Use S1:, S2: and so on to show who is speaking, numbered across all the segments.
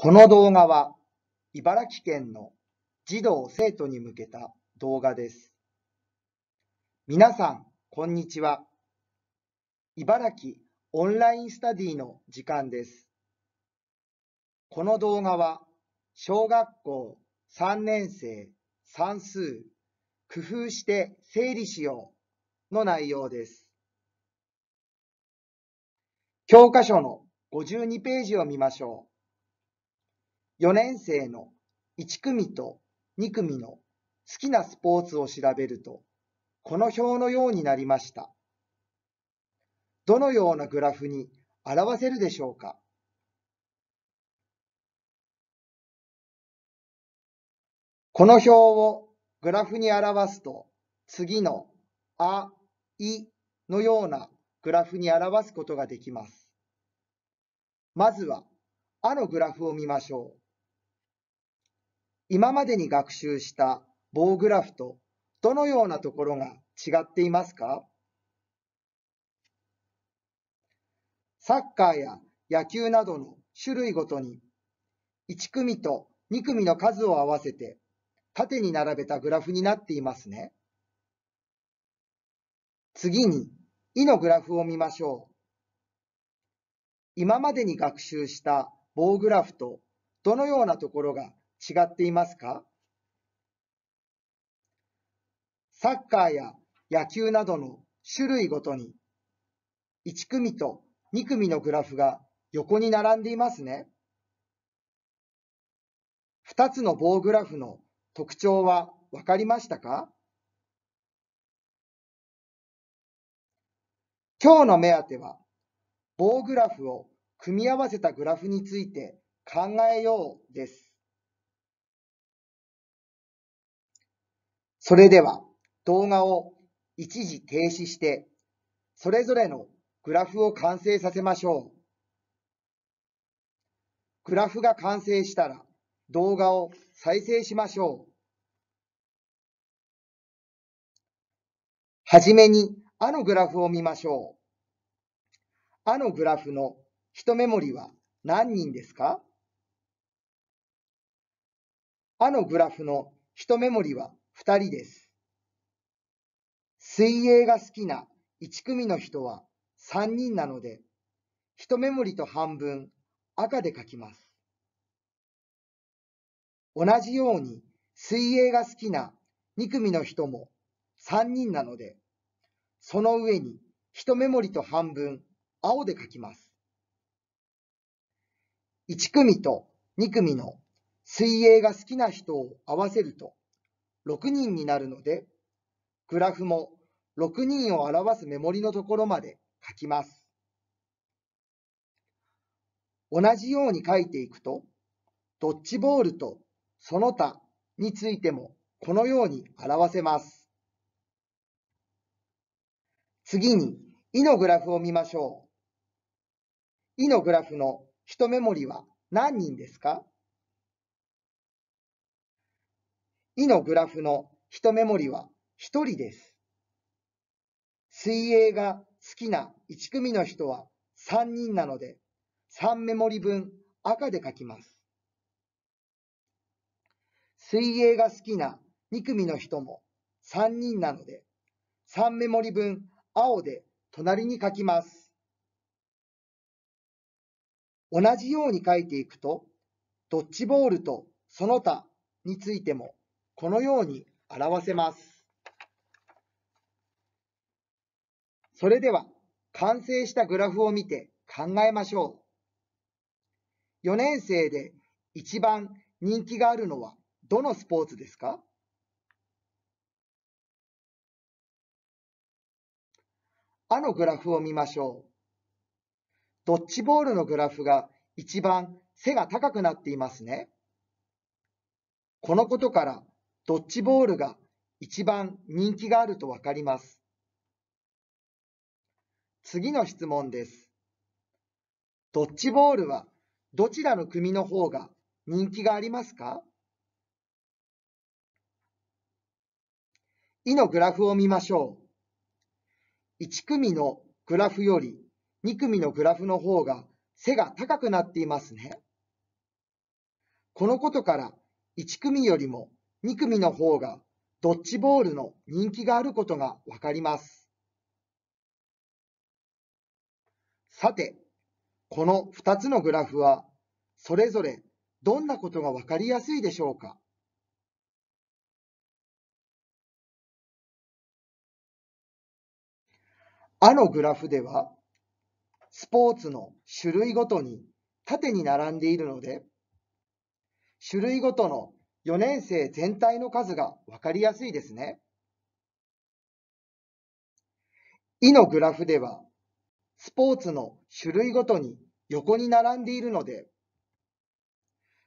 S1: この動画は茨城県の児童生徒に向けた動画です。皆さん、こんにちは。茨城オンラインスタディの時間です。この動画は小学校3年生算数工夫して整理しようの内容です。教科書の52ページを見ましょう。4年生の1組と2組の好きなスポーツを調べると、この表のようになりました。どのようなグラフに表せるでしょうかこの表をグラフに表すと、次のあ、いのようなグラフに表すことができます。まずは、あのグラフを見ましょう。今までに学習した棒グラフとどのようなところが違っていますかサッカーや野球などの種類ごとに1組と2組の数を合わせて縦に並べたグラフになっていますね。次に「い」のグラフを見ましょう。今までに学習した棒グラフとどのようなところが違っていますかサッカーや野球などの種類ごとに1組と2組のグラフが横に並んでいますね。2つの棒グラフの特徴はわかりましたか今日の目当ては棒グラフを組み合わせたグラフについて考えようです。それでは動画を一時停止して、それぞれのグラフを完成させましょう。グラフが完成したら動画を再生しましょう。はじめに、あのグラフを見ましょう。あのグラフの一目盛りは何人ですかあのグラフの一目盛りは2人です。水泳が好きな1組の人は3人なので、一目盛りと半分赤で書きます。同じように水泳が好きな2組の人も3人なので、その上に一目盛りと半分青で書きます。1組と2組の水泳が好きな人を合わせると6人になるので、グラフも6人を表すメモリのところまで書きます。同じように書いていくと、ドッジボールとその他についてもこのように表せます。次に、イのグラフを見ましょう。イのグラフの1メモリは何人ですかいのグラフの一メモリは1人です。水泳が好きな1組の人は3人なので、3メモリ分赤で書きます。水泳が好きな2組の人も3人なので、3メモリ分青で隣に書きます。同じように書いていくと、ドッジボールとその他についてもこのように表せます。それでは完成したグラフを見て考えましょう。4年生で一番人気があるのはどのスポーツですかあのグラフを見ましょう。ドッジボールのグラフが一番背が高くなっていますね。このことからドッジボールが一番人気があるとわかります。次の質問です。ドッジボールはどちらの組の方が人気がありますか以のグラフを見ましょう。1組のグラフより2組のグラフの方が背が高くなっていますね。このことから1組よりも2組の方がドッジボールの人気があることがわかります。さて、この2つのグラフは、それぞれどんなことがわかりやすいでしょうかあのグラフでは、スポーツの種類ごとに縦に並んでいるので、種類ごとの4年生全体の数がわかりやすいですね。いのグラフでは、スポーツの種類ごとに横に並んでいるので、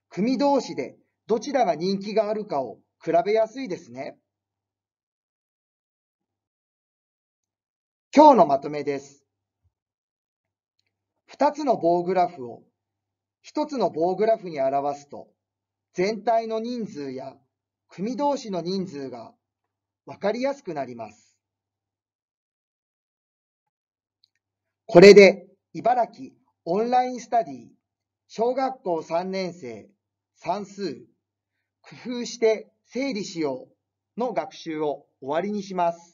S1: 組同士でどちらが人気があるかを比べやすいですね。今日のまとめです。2つの棒グラフを1つの棒グラフに表すと、全体の人数や組同士の人数がわかりやすくなります。これで茨城オンラインスタディ小学校3年生算数工夫して整理しようの学習を終わりにします。